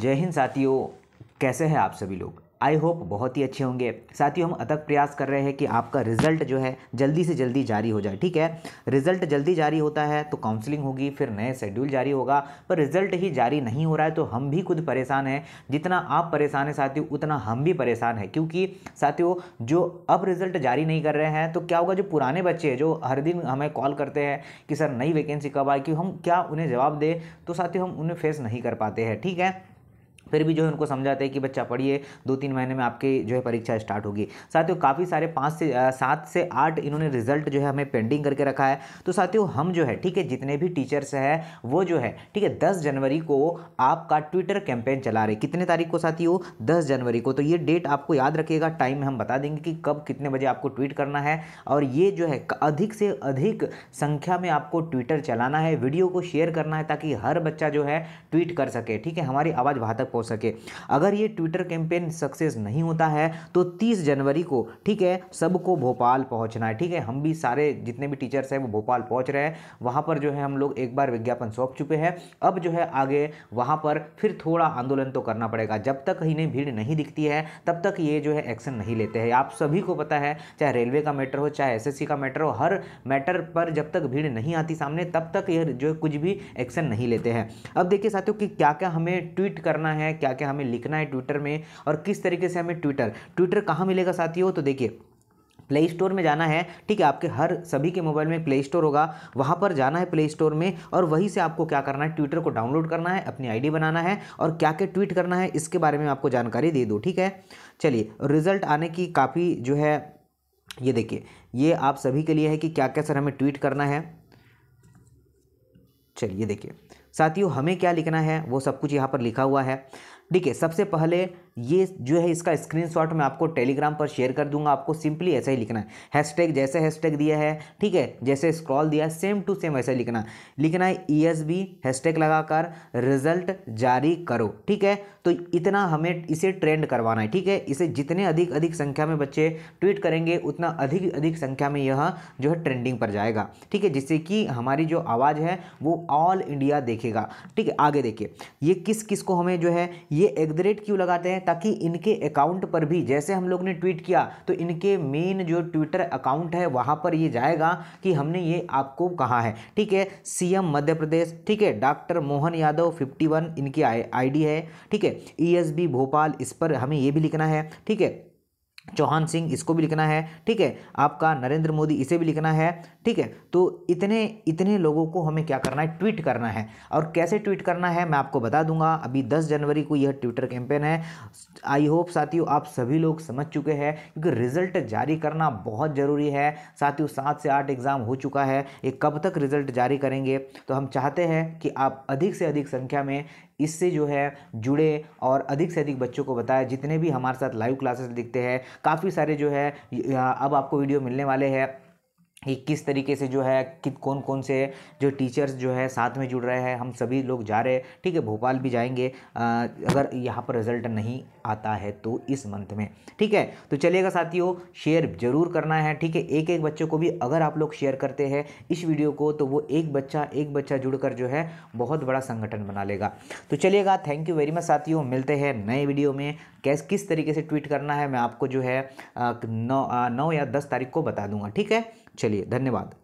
जय हिंद साथियों कैसे हैं आप सभी लोग आई होप बहुत ही अच्छे होंगे साथियों हम अथक प्रयास कर रहे हैं कि आपका रिजल्ट जो है जल्दी से जल्दी जारी हो जाए ठीक है रिजल्ट जल्दी जारी होता है तो काउंसलिंग होगी फिर नए शेड्यूल जारी होगा पर रिजल्ट ही जारी नहीं हो रहा है तो हम भी खुद परेशान हैं जितना आप परेशान हैं साथियों उतना हम भी परेशान हैं क्योंकि साथियों जो अब रिजल्ट जारी नहीं कर रहे हैं तो क्या होगा जो पुराने बच्चे हैं जो हर दिन हमें कॉल करते हैं कि सर नई वैकेंसी कब आए कि हम क्या उन्हें जवाब दें तो साथियों हम उन्हें फेस नहीं कर पाते हैं ठीक है फिर भी जो है उनको समझाते हैं कि बच्चा पढ़िए दो तीन महीने में आपकी जो है परीक्षा स्टार्ट होगी साथियों काफ़ी सारे पाँच से सात से आठ इन्होंने रिजल्ट जो है हमें पेंडिंग करके रखा है तो साथियों हम जो है ठीक है जितने भी टीचर्स हैं वो जो है ठीक है दस जनवरी को आपका ट्विटर कैंपेन चला रहे कितने तारीख को साथियों दस जनवरी को तो ये डेट आपको याद रखिएगा टाइम में हम बता देंगे कि कब कितने बजे आपको ट्वीट करना है और ये जो है अधिक से अधिक संख्या में आपको ट्विटर चलाना है वीडियो को शेयर करना है ताकि हर बच्चा जो है ट्वीट कर सके ठीक है हमारी आवाज़ वहाँ तक सके अगर ये ट्विटर कैंपेन सक्सेस नहीं होता है तो तीस जनवरी को ठीक है सबको भोपाल पहुंचना है ठीक है हम भी सारे जितने भी टीचर्स हैं वो भोपाल पहुंच रहे हैं वहाँ पर जो है हम लोग एक बार विज्ञापन सौंप चुके हैं अब जो है आगे वहाँ पर फिर थोड़ा आंदोलन तो करना पड़ेगा जब तक इन्हें भीड़ नहीं दिखती है तब तक ये जो है एक्शन नहीं लेते हैं आप सभी को पता है चाहे रेलवे का मैटर हो चाहे एस का मैटर हो हर मैटर पर जब तक भीड़ नहीं आती सामने तब तक ये जो कुछ भी एक्शन नहीं लेते हैं अब देखिए साथियों कि क्या क्या हमें ट्वीट करना है है क्या क्या हमें लिखना है ट्विटर में और किस तरीके से हमें ट्विटर ट्विटर कहाँ मिलेगा साथियों तो देखिए प्ले स्टोर में जाना है ठीक है आपके हर सभी के मोबाइल में प्ले स्टोर होगा वहाँ पर जाना है प्ले स्टोर में और वहीं से आपको क्या करना है ट्विटर को डाउनलोड करना है अपनी आईडी बनाना है और क्या क्या ट्वीट करना है इसके बारे में आपको जानकारी दे दो ठीक है चलिए रिजल्ट आने की काफ़ी जो है ये देखिए ये आप सभी के लिए है कि क्या क्या सर हमें ट्वीट करना है चलिए देखिए साथियों हमें क्या लिखना है वो सब कुछ यहाँ पर लिखा हुआ है ठीक है सबसे पहले ये जो है इसका स्क्रीनशॉट मैं आपको टेलीग्राम पर शेयर कर दूंगा आपको सिंपली ऐसा ही लिखना है हैशटैग जैसे हैशटैग दिया है ठीक है जैसे स्क्रॉल दिया है सेम टू सेम ऐसा लिखना है लिखना है ई एस बी हैशटैग लगाकर रिजल्ट जारी करो ठीक है तो इतना हमें इसे ट्रेंड करवाना है ठीक है इसे जितने अधिक अधिक संख्या में बच्चे ट्वीट करेंगे उतना अधिक अधिक संख्या में यह जो है ट्रेंडिंग पर जाएगा ठीक है जिससे कि हमारी जो आवाज़ है वो ऑल इंडिया देखेगा ठीक है आगे देखिए ये किस किस को हमें जो है ये ये एट द रेट क्यों लगाते हैं ताकि इनके अकाउंट पर भी जैसे हम लोग ने ट्वीट किया तो इनके मेन जो ट्विटर अकाउंट है वहाँ पर ये जाएगा कि हमने ये आपको कहा है ठीक है सीएम मध्य प्रदेश ठीक है doctor Mohan Yadav fifty one इनकी आईडी है ठीक है ईएसबी भोपाल इस पर हमें ये भी लिखना है ठीक है चौहान सिंह इसको भी लिखना है ठीक है आपका नरेंद्र मोदी इसे भी लिखना है ठीक है तो इतने इतने लोगों को हमें क्या करना है ट्वीट करना है और कैसे ट्वीट करना है मैं आपको बता दूंगा अभी 10 जनवरी को यह ट्विटर कैंपेन है आई होप साथियों आप सभी लोग समझ चुके हैं क्योंकि रिजल्ट जारी करना बहुत ज़रूरी है साथियों सात से आठ एग्ज़ाम हो चुका है ये कब तक रिजल्ट जारी करेंगे तो हम चाहते हैं कि आप अधिक से अधिक संख्या में इससे जो है जुड़े और अधिक से अधिक बच्चों को बताएं जितने भी हमारे साथ लाइव क्लासेस दिखते हैं काफ़ी सारे जो है अब आपको वीडियो मिलने वाले हैं कि किस तरीके से जो है कि कौन कौन से जो टीचर्स जो है साथ में जुड़ रहे हैं हम सभी लोग जा रहे हैं ठीक है भोपाल भी जाएंगे आ, अगर यहाँ पर रिजल्ट नहीं आता है तो इस मंथ में ठीक है तो चलिएगा साथियों शेयर जरूर करना है ठीक है एक एक बच्चे को भी अगर आप लोग शेयर करते हैं इस वीडियो को तो वो एक बच्चा एक बच्चा जुड़कर जो है बहुत बड़ा संगठन बना लेगा तो चलिएगा थैंक यू वेरी मच साथियों मिलते हैं नए वीडियो में कैस किस तरीके से ट्वीट करना है मैं आपको जो है नौ नौ या दस तारीख को बता दूंगा ठीक है चलिए धन्यवाद